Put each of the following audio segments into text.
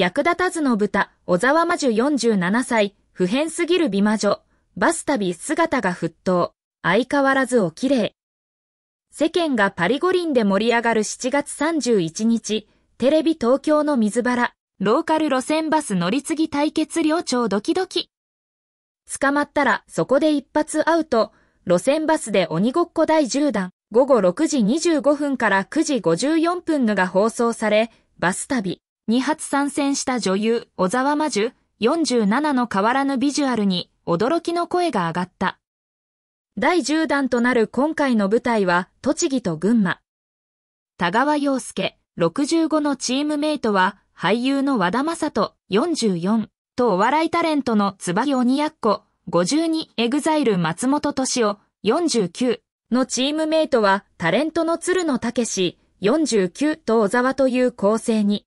役立たずの豚、小沢魔女47歳、不変すぎる美魔女、バス旅姿が沸騰、相変わらずお綺麗。世間がパリ五輪で盛り上がる7月31日、テレビ東京の水原、ローカル路線バス乗り継ぎ対決両長ドキドキ。捕まったらそこで一発アウト、路線バスで鬼ごっこ第10弾、午後6時25分から9時54分のが放送され、バス旅。2発参戦した女優、小沢真珠、47の変わらぬビジュアルに驚きの声が上がった。第10弾となる今回の舞台は栃木と群馬。田川洋介、65のチームメイトは俳優の和田正人、44とお笑いタレントの椿鬼奴、52エグザイル松本敏夫、49のチームメイトはタレントの鶴野武史、49と小沢という構成に。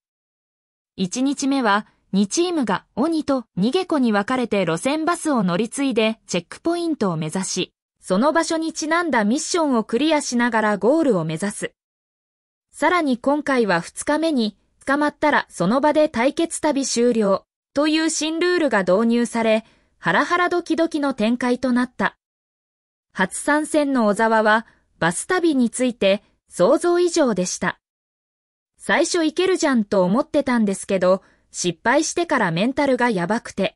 1日目は2チームが鬼と逃げ子に分かれて路線バスを乗り継いでチェックポイントを目指し、その場所にちなんだミッションをクリアしながらゴールを目指す。さらに今回は2日目に、捕まったらその場で対決旅終了という新ルールが導入され、ハラハラドキドキの展開となった。初参戦の小沢は、バス旅について想像以上でした。最初いけるじゃんと思ってたんですけど、失敗してからメンタルがやばくて。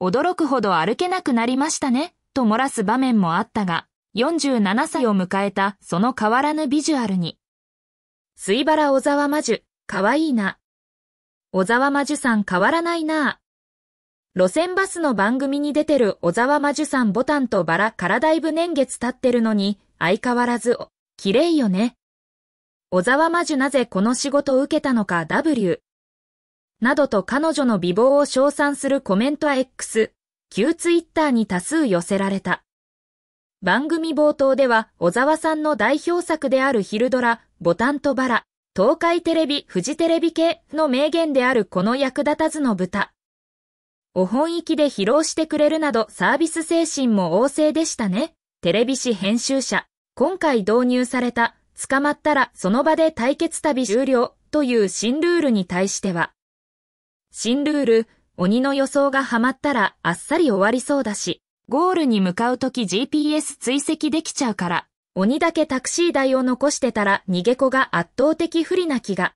驚くほど歩けなくなりましたね、と漏らす場面もあったが、47歳を迎えたその変わらぬビジュアルに。水原小沢魔女、かわいいな。小沢魔女さん変わらないな路線バスの番組に出てる小沢魔女さんボタンとバラからだいぶ年月経ってるのに、相変わらず、綺麗よね。小沢魔女なぜこの仕事を受けたのか W などと彼女の美貌を称賛するコメントは X、旧ツイッターに多数寄せられた。番組冒頭では小沢さんの代表作である昼ドラ、ボタンとバラ、東海テレビ、フジテレビ系の名言であるこの役立たずの豚。お本域で披露してくれるなどサービス精神も旺盛でしたね。テレビ誌編集者。今回導入された捕まったらその場で対決旅終了という新ルールに対しては、新ルール、鬼の予想がハマったらあっさり終わりそうだし、ゴールに向かうとき GPS 追跡できちゃうから、鬼だけタクシー代を残してたら逃げ子が圧倒的不利な気が。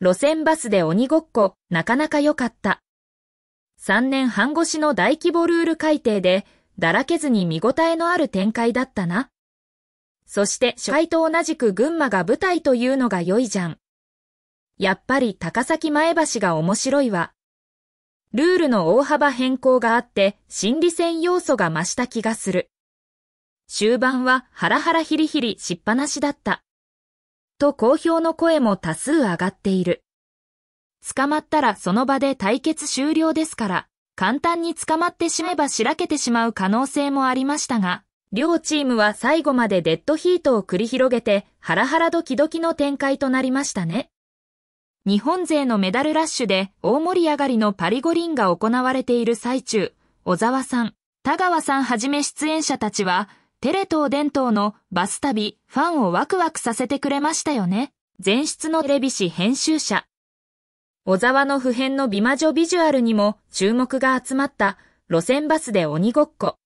路線バスで鬼ごっこ、なかなか良かった。3年半越しの大規模ルール改定で、だらけずに見応えのある展開だったな。そして初回と同じく群馬が舞台というのが良いじゃん。やっぱり高崎前橋が面白いわ。ルールの大幅変更があって心理戦要素が増した気がする。終盤はハラハラヒリヒリしっぱなしだった。と好評の声も多数上がっている。捕まったらその場で対決終了ですから、簡単に捕まってしまえばしらけてしまう可能性もありましたが、両チームは最後までデッドヒートを繰り広げて、ハラハラドキドキの展開となりましたね。日本勢のメダルラッシュで大盛り上がりのパリ五輪が行われている最中、小沢さん、田川さんはじめ出演者たちは、テレ東伝統のバス旅、ファンをワクワクさせてくれましたよね。前出のテレビ誌編集者。小沢の普遍の美魔女ビジュアルにも注目が集まった路線バスで鬼ごっこ。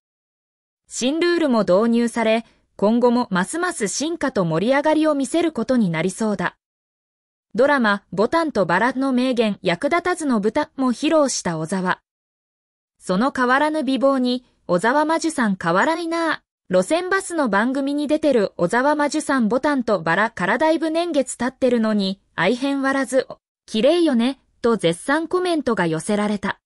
新ルールも導入され、今後もますます進化と盛り上がりを見せることになりそうだ。ドラマ、ボタンとバラの名言、役立たずの豚も披露した小沢。その変わらぬ美貌に、小沢魔女さん変わらないなぁ。路線バスの番組に出てる小沢魔女さんボタンとバラからだいぶ年月経ってるのに、愛変わらず、綺麗よね、と絶賛コメントが寄せられた。